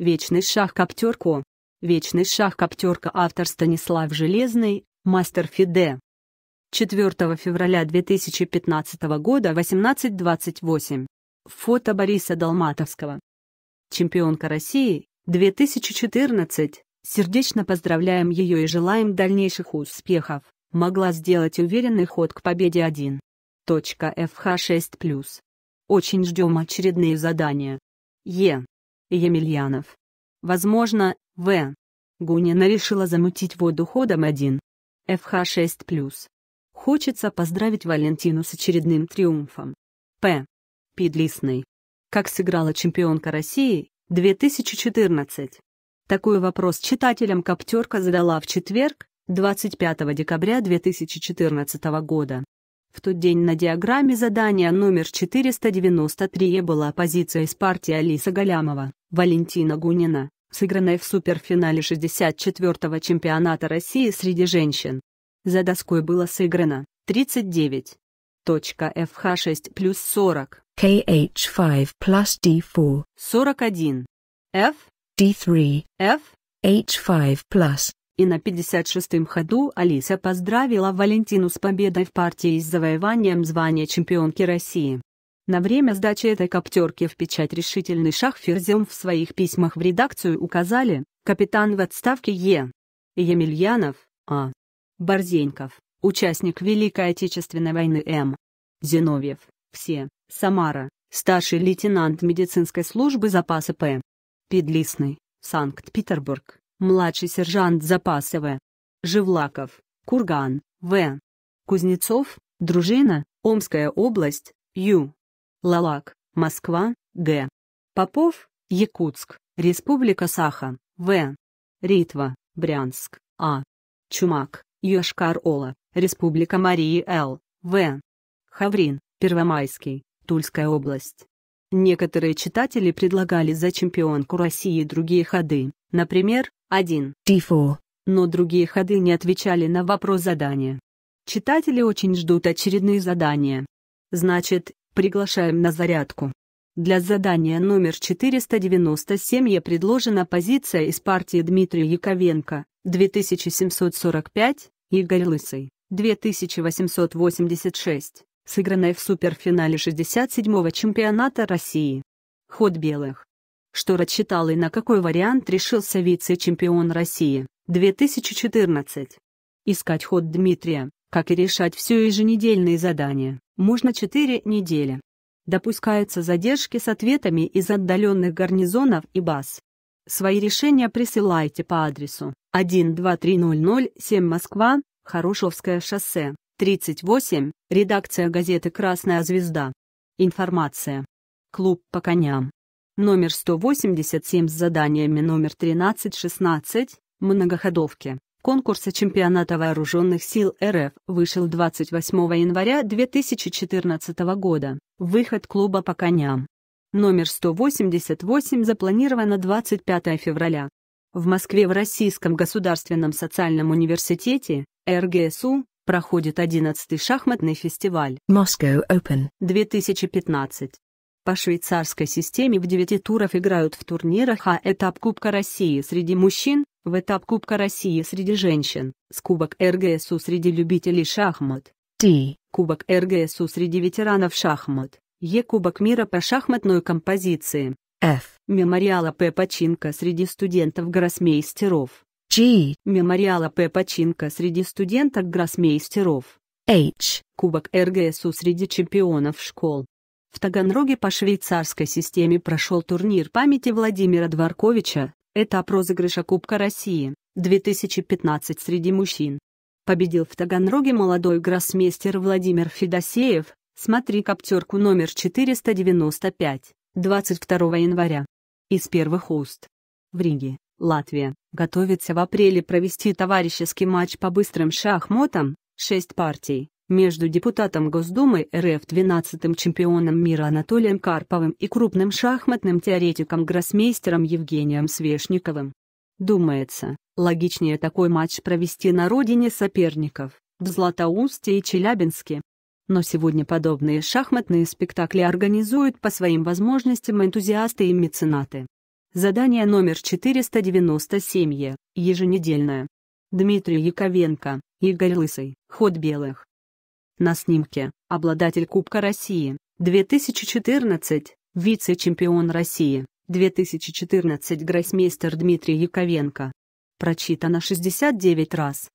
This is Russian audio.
Вечный шах-коптерку. Вечный шах-коптерка автор Станислав Железный, мастер Фиде. 4 февраля 2015 года 18.28. Фото Бориса Долматовского. Чемпионка России 2014. Сердечно поздравляем ее и желаем дальнейших успехов. Могла сделать уверенный ход к победе 1. Точка FH6+. Очень ждем очередные задания. Е. Емельянов. Возможно, В. Гунина решила замутить воду ходом 1. ФХ6+. Хочется поздравить Валентину с очередным триумфом. П. Пидлисный. Как сыграла чемпионка России 2014? Такой вопрос читателям Коптерка задала в четверг, 25 декабря 2014 года. В тот день на диаграмме задания номер 493 была позиция из партии Алиса Галямова. Валентина Гунина, сыгранная в суперфинале 64-го чемпионата России среди женщин. За доской было сыграно 39. Точка FH6 плюс 40. KH5 плюс D4. 41. F. D3. F. H5 плюс. И на 56-м ходу Алиса поздравила Валентину с победой в партии и с завоеванием звания чемпионки России. На время сдачи этой коптерки в печать решительный шаг Ферзем в своих письмах в редакцию указали капитан в отставке Е. Емельянов, А. Борзеньков, участник Великой Отечественной войны М. Зиновьев, все, Самара, старший лейтенант медицинской службы запаса П. Педлисный, Санкт-Петербург, младший сержант запаса В. Живлаков, Курган, В. Кузнецов, дружина, Омская область, Ю. Лалак, Москва, Г. Попов, Якутск, Республика Саха, В. Ритва, Брянск, А. Чумак, Йошкар-Ола, Республика Марии Л. В. Хаврин, Первомайский, Тульская область. Некоторые читатели предлагали за чемпионку России другие ходы, например, 1. Т4. Но другие ходы не отвечали на вопрос задания. Читатели очень ждут очередные задания. Значит, Приглашаем на зарядку. Для задания номер 497 я предложена позиция из партии Дмитрия Яковенко, 2745, Игорь Лысый, 2886, сыгранная в суперфинале 67-го чемпионата России. Ход белых. Что рассчитал и на какой вариант решился вице-чемпион России, 2014. Искать ход Дмитрия, как и решать все еженедельные задания, можно 4 недели. Допускаются задержки с ответами из отдаленных гарнизонов и баз. Свои решения присылайте по адресу 123007 Москва, Хорошевское шоссе, 38, редакция газеты «Красная звезда». Информация. Клуб по коням. Номер 187 с заданиями номер 1316, многоходовки конкурса Чемпионата Вооруженных сил РФ вышел 28 января 2014 года. Выход клуба по коням. Номер 188 запланировано 25 февраля. В Москве в Российском государственном социальном университете РГСУ проходит 11-й шахматный фестиваль Moscow Open 2015. По швейцарской системе в 9 туров играют в турнирах А этап Кубка России среди мужчин, в этап Кубка России среди женщин, с Кубок РГСУ среди любителей шахмат, Т, Кубок РГСУ среди ветеранов шахмат, Е Кубок мира по шахматной композиции, F. Мемориала П. Починка среди студентов-гроссмейстеров. G. Мемориала П. Починка среди студенток-гроссмейстеров. H. Кубок РГСУ среди чемпионов школ. В Таганроге по швейцарской системе прошел турнир памяти Владимира Дворковича, этап розыгрыша Кубка России, 2015 среди мужчин. Победил в Таганроге молодой гроссмейстер Владимир Федосеев, смотри коптерку номер 495, 22 января. Из первых уст. В Риге, Латвия, готовится в апреле провести товарищеский матч по быстрым шахматам, 6 партий, между депутатом Госдумы РФ 12-м чемпионом мира Анатолием Карповым и крупным шахматным теоретиком-гроссмейстером Евгением Свешниковым. Думается, логичнее такой матч провести на родине соперников, в Златоусте и Челябинске. Но сегодня подобные шахматные спектакли организуют по своим возможностям энтузиасты и меценаты. Задание номер 497 -е, еженедельное. Дмитрий Яковенко, Игорь Лысый, Ход Белых. На снимке обладатель Кубка России 2014, вице-чемпион России 2014 гроссмейстер Дмитрий Яковенко. Прочитано 69 раз.